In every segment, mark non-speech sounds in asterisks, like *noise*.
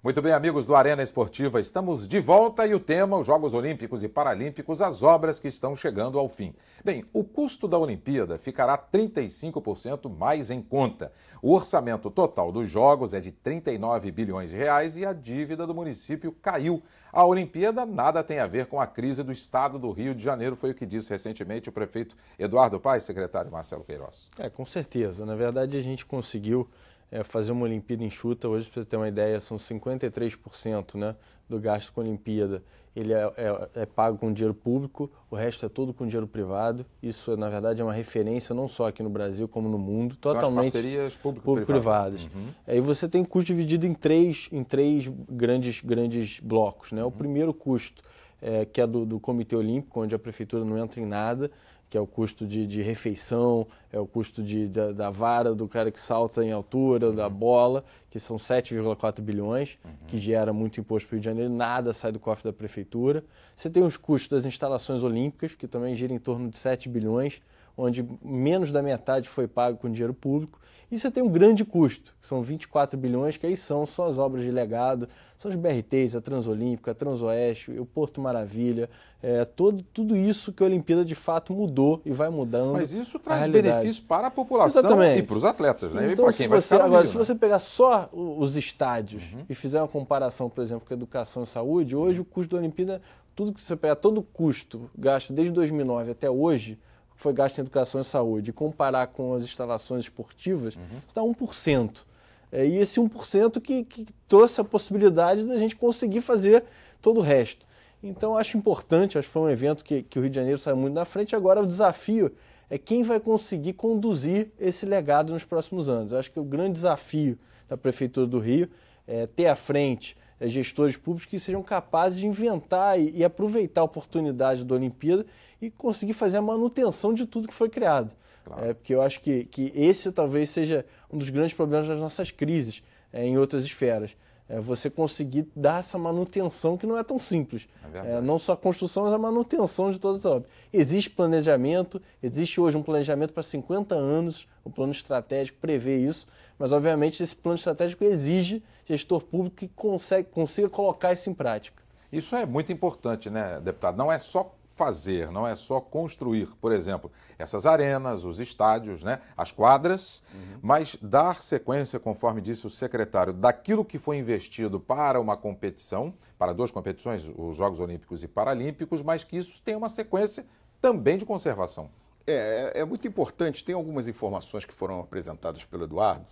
Muito bem, amigos do Arena Esportiva, estamos de volta e o tema, os Jogos Olímpicos e Paralímpicos, as obras que estão chegando ao fim. Bem, o custo da Olimpíada ficará 35% mais em conta. O orçamento total dos Jogos é de 39 bilhões de reais e a dívida do município caiu. A Olimpíada nada tem a ver com a crise do estado do Rio de Janeiro, foi o que disse recentemente o prefeito Eduardo Paes, secretário Marcelo Queiroz. É, com certeza. Na verdade, a gente conseguiu é, fazer uma Olimpíada enxuta, hoje, para você ter uma ideia, são 53% né, do gasto com Olimpíada. Ele é, é, é, pago com dinheiro público, o resto é todo com dinheiro privado. Isso, na verdade, é uma referência não só aqui no Brasil, como no mundo, totalmente. São parcerias público-privadas. uhum. Aí você tem custo dividido em três, em três grandes, grandes blocos. Né? O uhum. primeiro custo, é, que é do, do Comitê Olímpico, onde a prefeitura não entra em nada, que é o custo de, de refeição, é o custo de, da, da, vara do cara que salta em altura, uhum. da bola, que são 7,4 bilhões, uhum. que gera muito imposto para o Rio de Janeiro, nada sai do cofre da prefeitura. Você tem os custos das instalações olímpicas, que também gira em torno de 7 bilhões, onde menos da metade foi pago com dinheiro público. E você tem um grande custo, que são 24 bilhões, que aí são só as obras de legado, são os BRTs, a Transolímpica, a Transoeste, o Porto Maravilha, é, todo, tudo isso que a Olimpíada de fato mudou e vai mudando. Mas isso traz benefícios para a população Exatamente. e para os atletas, né? Então, e para quem vai você, Agora, se né? você pegar só os estádios uhum. e fizer uma comparação, por exemplo, com educação e saúde, hoje uhum. o custo da Olimpíada, tudo que você pegar, todo o custo gasto desde 2009 até hoje, foi gasto em educação e saúde e comparar com as instalações esportivas, uhum. está 1%. É, e esse 1% que, que trouxe a possibilidade da gente conseguir fazer todo o resto. Então, acho importante, acho que foi um evento que, que o Rio de Janeiro saiu muito na frente. Agora, o desafio é quem vai conseguir conduzir esse legado nos próximos anos. Eu acho que o grande desafio da Prefeitura do Rio é ter à frente eh, gestores públicos que sejam capazes de inventar e, e aproveitar a oportunidade da Olimpíada e conseguir fazer a manutenção de tudo que foi criado. Claro. É, porque eu acho que, que esse talvez seja um dos grandes problemas das nossas crises é, em outras esferas é você conseguir dar essa manutenção que não é tão simples. É é, não só a construção, mas a manutenção de todas as obras. Existe planejamento, existe hoje um planejamento para 50 anos, o um plano estratégico prevê isso, mas obviamente esse plano estratégico exige gestor público que consegue, consiga colocar isso em prática. Isso é muito importante, né, deputado? Não é só fazer, não é só construir, por exemplo, essas arenas, os estádios, né, as quadras, uhum. mas dar sequência, conforme disse o secretário, daquilo que foi investido para uma competição, para duas competições, os Jogos Olímpicos e Paralímpicos, mas que isso tem uma sequência também de conservação. É, é, é muito importante, tem algumas informações que foram apresentadas pelo Eduardo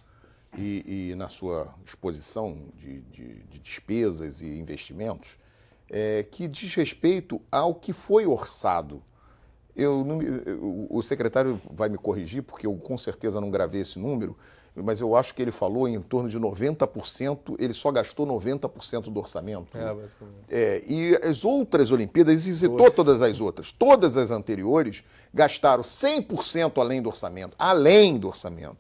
e, e na sua exposição de, de, de despesas e investimentos é, que diz respeito ao que foi orçado. Eu não, eu, o secretário vai me corrigir, porque eu com certeza não gravei esse número, mas eu acho que ele falou em torno de 90%, ele só gastou 90% do orçamento. É, né? basicamente. É, e as outras Olimpíadas, e citou todas as outras, todas as anteriores, gastaram 100% além do orçamento, além do orçamento.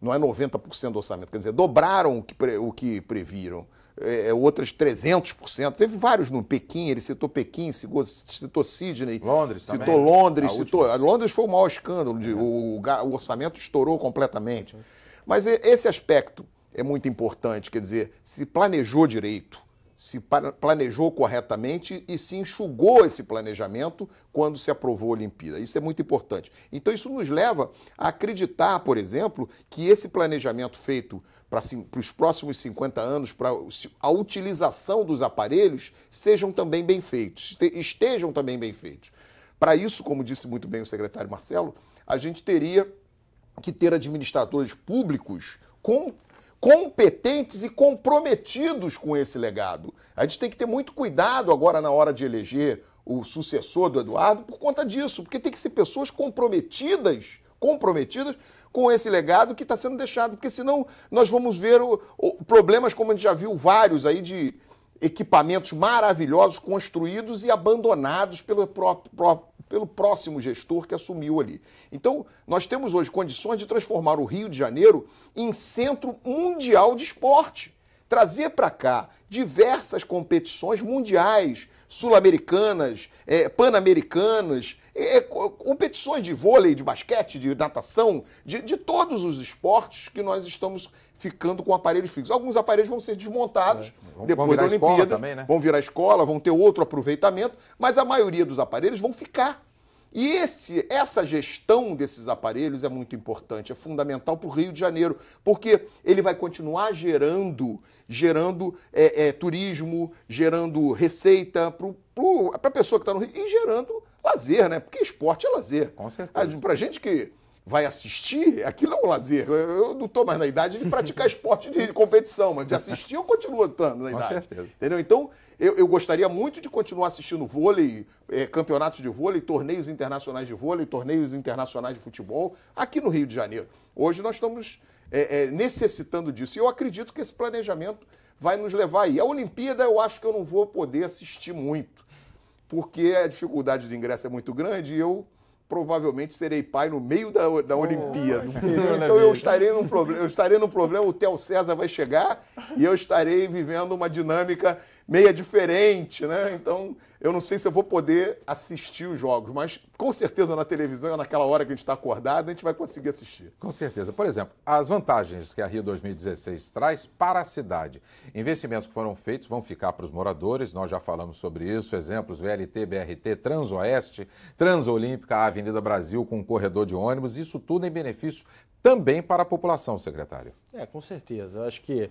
Não é 90% do orçamento, quer dizer, dobraram o que, pre, o que previram. É, é, outras 300%. Teve vários no Pequim, ele citou Pequim, citou, Sidney. Sydney. Londres Citou também. Né? Londres, a citou... Londres foi o maior escândalo, de, é. o, o, orçamento estourou completamente. Mas esse aspecto é muito importante, quer dizer, se planejou direito se planejou corretamente e se enxugou esse planejamento quando se aprovou a Olimpíada. Isso é muito importante. Então, isso nos leva a acreditar, por exemplo, que esse planejamento feito para, os próximos 50 anos, para a utilização dos aparelhos, sejam também bem feitos, estejam também bem feitos. Para isso, como disse muito bem o secretário Marcelo, a gente teria que ter administradores públicos com competentes e comprometidos com esse legado. A gente tem que ter muito cuidado agora na hora de eleger o sucessor do Eduardo por conta disso, porque tem que ser pessoas comprometidas, comprometidas com esse legado que está sendo deixado, porque senão nós vamos ver o, o, problemas como a gente já viu vários aí de equipamentos maravilhosos construídos e abandonados pelo próprio, próprio pelo próximo gestor que assumiu ali. Então, nós temos hoje condições de transformar o Rio de Janeiro em centro mundial de esporte. Trazer para cá diversas competições mundiais, sul-americanas, é, pan-americanas, é, é competições de vôlei, de basquete, de natação, de, de, todos os esportes que nós estamos ficando com aparelhos fixos. Alguns aparelhos vão ser desmontados é. depois da Olimpíada, também, né? vão virar escola, vão ter outro aproveitamento, mas a maioria dos aparelhos vão ficar. E esse, essa gestão desses aparelhos é muito importante, é fundamental para o Rio de Janeiro, porque ele vai continuar gerando, gerando é, é, turismo, gerando receita para a pessoa que está no Rio e gerando lazer, né? Porque esporte é lazer. Com certeza. Pra gente que vai assistir, aquilo é um lazer. Eu não estou mais na idade de praticar *laughs* esporte de competição, mas de assistir eu continuo estando na Com idade. Com certeza. Entendeu? Então, eu, eu, gostaria muito de continuar assistindo vôlei, é, campeonatos de vôlei, torneios internacionais de vôlei, torneios internacionais de futebol, aqui no Rio de Janeiro. Hoje nós estamos é, é, necessitando disso. E eu acredito que esse planejamento vai nos levar aí. A Olimpíada eu acho que eu não vou poder assistir muito porque a dificuldade de ingresso é muito grande e eu provavelmente serei pai no meio da, da oh, Olimpíada. *laughs* Então eu estarei num problema, eu estarei num problema, o Theo César vai chegar e eu estarei vivendo uma dinâmica meia diferente, né? Então, eu não sei se eu vou poder assistir os jogos, mas com certeza na televisão, naquela hora que a gente está acordado, a gente vai conseguir assistir. Com certeza. Por exemplo, as vantagens que a Rio 2016 traz para a cidade. Investimentos que foram feitos vão ficar para os moradores, nós já falamos sobre isso, exemplos VLT, BRT, Transoeste, Transolímpica, a Avenida Brasil com um corredor de ônibus, isso tudo em benefício também para a população, secretário. É, com certeza. Eu acho que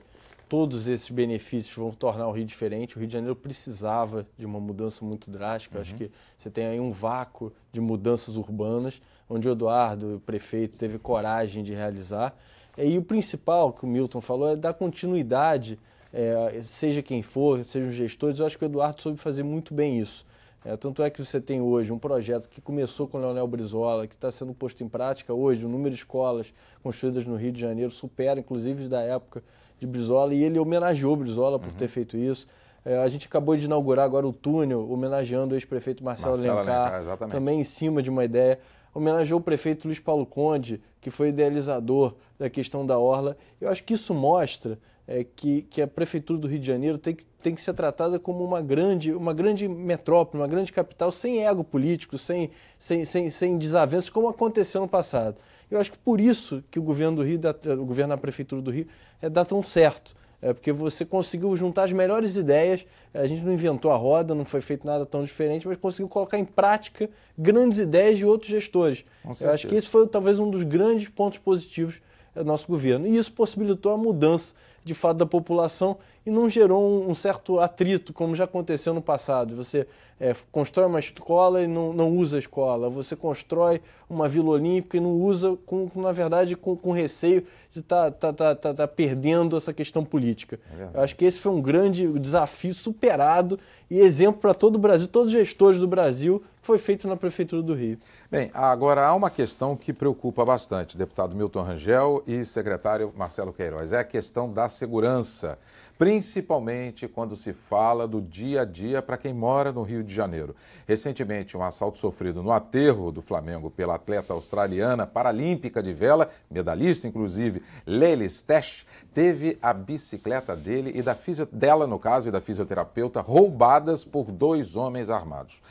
todos esses benefícios vão tornar o Rio diferente. O Rio de Janeiro precisava de uma mudança muito drástica. Uhum. Acho que você tem aí um vácuo de mudanças urbanas, onde o Eduardo, o prefeito, teve coragem de realizar. E o principal que o Milton falou é dar continuidade, é, seja quem for, sejam gestores. Eu acho que o Eduardo soube fazer muito bem isso. É, tanto é que você tem hoje um projeto que começou com o Leonel Brizola, que está sendo posto em prática hoje. O número de escolas construídas no Rio de Janeiro supera, inclusive, da época de Brizola e ele homenageou Brizola por uhum. ter feito isso. É, a gente acabou de inaugurar agora o túnel, homenageando o ex-prefeito Marcelo, Marcelo Alencar, Alencar também em cima de uma ideia. Homenageou o prefeito Luiz Paulo Conde, que foi idealizador da questão da Orla. Eu acho que isso mostra é, que, que a prefeitura do Rio de Janeiro tem que, tem que ser tratada como uma grande, uma grande metrópole, uma grande capital sem ego político, sem, sem, sem, sem desavenças, como aconteceu no passado. Eu acho que por isso que o governo do Rio, o governo da prefeitura do Rio, é, dá tão certo. É porque você conseguiu juntar as melhores ideias. A gente não inventou a roda, não foi feito nada tão diferente, mas conseguiu colocar em prática grandes ideias de outros gestores. Eu acho que esse foi talvez um dos grandes pontos positivos do nosso governo. E isso possibilitou a mudança de fato da população e não gerou um, certo atrito, como já aconteceu no passado. Você é, constrói uma escola e não, não usa a escola, você constrói uma Vila Olímpica e não usa, com, na verdade, com, com receio de estar tá, tá, tá, tá, perdendo essa questão política. É Eu acho que esse foi um grande desafio superado e exemplo para todo o Brasil, todos os gestores do Brasil, que foi feito na Prefeitura do Rio. Bem, agora há uma questão que preocupa bastante, deputado Milton Rangel e secretário Marcelo Queiroz. É a questão da segurança, principalmente quando se fala do dia a dia para quem mora no Rio de Janeiro. Recentemente, um assalto sofrido no aterro do Flamengo pela atleta australiana paralímpica de vela, medalhista inclusive, Lely Stash, teve a bicicleta dele e da dela, no caso, e da fisioterapeuta roubadas por dois homens armados.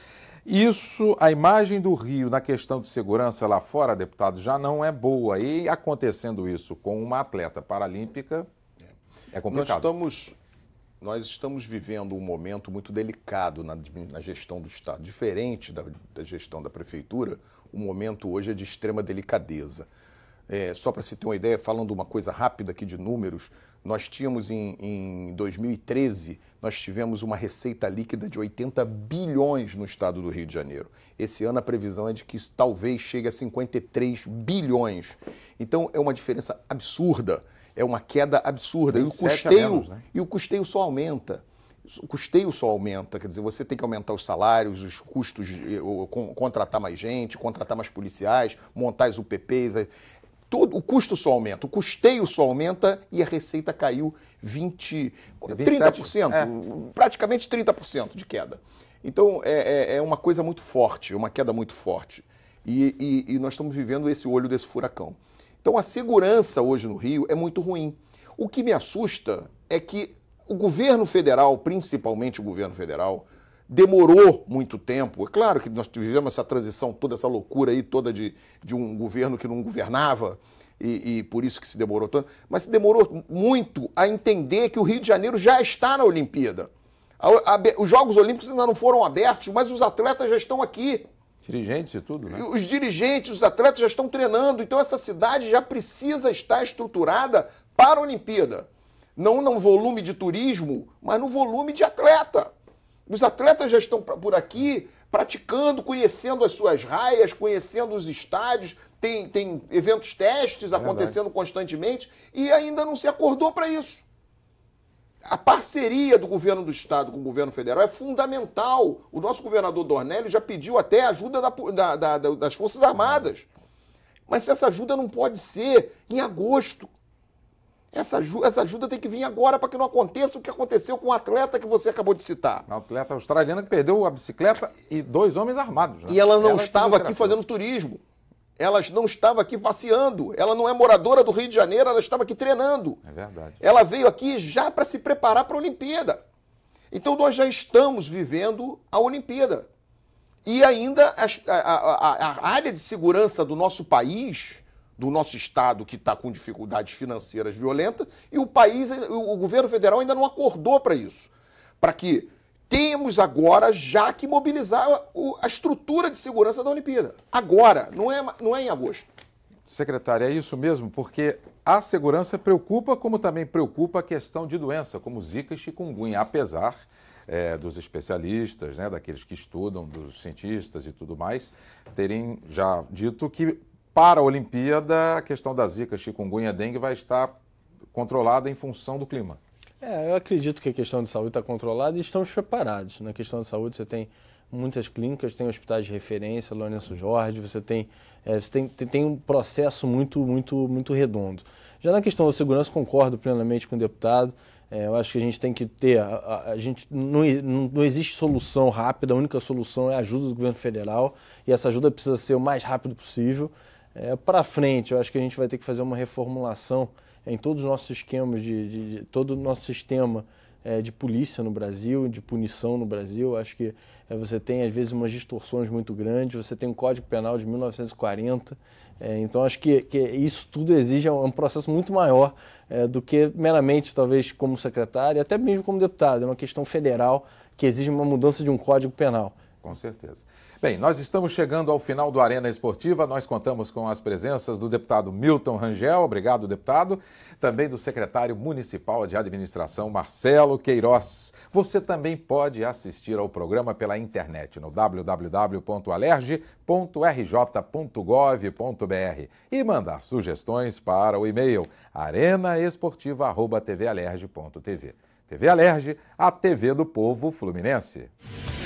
Isso, a imagem do Rio na questão de segurança lá fora, deputado, já não é boa. E acontecendo isso com uma atleta paralímpica, é complicado. Nós estamos, nós estamos vivendo um momento muito delicado na, na gestão do Estado. Diferente da, da, gestão da Prefeitura, o momento hoje é de extrema delicadeza. É, só para se ter uma ideia, falando uma coisa rápida aqui de números, nós tínhamos em, em 2013, nós tivemos uma receita líquida de 80 bilhões no estado do Rio de Janeiro. Esse ano a previsão é de que isso talvez chegue a 53 bilhões. Então é uma diferença absurda, é uma queda absurda. E o, custeio, menos, né? e o custeio só aumenta o custeio só aumenta, quer dizer, você tem que aumentar os salários, os custos, contratar mais gente, contratar mais policiais, montar as UPPs, todo, o custo só aumenta, o custeio só aumenta e a receita caiu 20, 27, 30%, é. praticamente 30% de queda. Então é, é, é, uma coisa muito forte, uma queda muito forte. E, e, e nós estamos vivendo esse olho desse furacão. Então a segurança hoje no Rio é muito ruim. O que me assusta é que o governo federal, principalmente o governo federal, demorou muito tempo. É claro que nós tivemos essa transição, toda essa loucura aí, toda de, de um governo que não governava, e, e por isso que se demorou tanto, mas se demorou muito a entender que o Rio de Janeiro já está na Olimpíada. A, a, os Jogos Olímpicos ainda não foram abertos, mas os atletas já estão aqui. Dirigentes e tudo, né? Os dirigentes, os atletas já estão treinando, então essa cidade já precisa estar estruturada para a Olimpíada. Não no volume de turismo, mas no volume de atleta. Os atletas já estão por aqui praticando, conhecendo as suas raias, conhecendo os estádios, tem, tem eventos testes é acontecendo verdade. constantemente e ainda não se acordou para isso. A parceria do governo do Estado com o governo federal é fundamental. O nosso governador Dornelli já pediu até ajuda da, da, da, das Forças Armadas. Mas essa ajuda não pode ser em agosto essa, ajuda, essa ajuda tem que vir agora para que não aconteça o que aconteceu com o atleta que você acabou de citar. Uma atleta australiana que perdeu a bicicleta e dois homens armados. Né? E ela não ela é estava aqui fazendo turismo. Ela não estava aqui passeando. Ela não é moradora do Rio de Janeiro, ela estava aqui treinando. É verdade. Ela veio aqui já para se preparar para a Olimpíada. Então nós já estamos vivendo a Olimpíada. E ainda a, a, a, a área de segurança do nosso país do nosso Estado que está com dificuldades financeiras violentas e o país, o governo federal ainda não acordou para isso. Para que temos agora já que mobilizar a estrutura de segurança da Olimpíada. Agora, não é, não é em agosto. Secretário, é isso mesmo, porque a segurança preocupa, como também preocupa a questão de doença, como zika e chikungunya, apesar é, dos especialistas, né, daqueles que estudam, dos cientistas e tudo mais, terem já dito que para a Olimpíada, a questão da zika, chikungunya, dengue vai estar controlada em função do clima. É, eu acredito que a questão de saúde está controlada e estamos preparados. Na né? questão de saúde, você tem muitas clínicas, tem hospitais de referência, Lourenço Jorge, você tem, é, você tem, tem, tem, um processo muito, muito, muito redondo. Já na questão da segurança, concordo plenamente com o deputado. É, eu acho que a gente tem que ter, a, a, gente não, não, não, existe solução rápida, a única solução é a ajuda do governo federal e essa ajuda precisa ser o mais rápido possível é, para frente, eu acho que a gente vai ter que fazer uma reformulação em todos os nossos esquemas, de, de, de todo o nosso sistema é, de polícia no Brasil, de punição no Brasil. Acho que é, você tem, às vezes, umas distorções muito grandes. Você tem um Código Penal de 1940. É, então, acho que, que, isso tudo exige um, um processo muito maior é, do que meramente, talvez, como secretário, até mesmo como deputado. É uma questão federal que exige uma mudança de um Código Penal. Com certeza. Bem, nós estamos chegando ao final do Arena Esportiva. Nós contamos com as presenças do deputado Milton Rangel, obrigado, deputado. Também do secretário municipal de administração, Marcelo Queiroz. Você também pode assistir ao programa pela internet no www.alerj.rj.gov.br e mandar sugestões para o e-mail arenaesportiva.tvalerge.tv. TV Alerge, a TV do povo fluminense.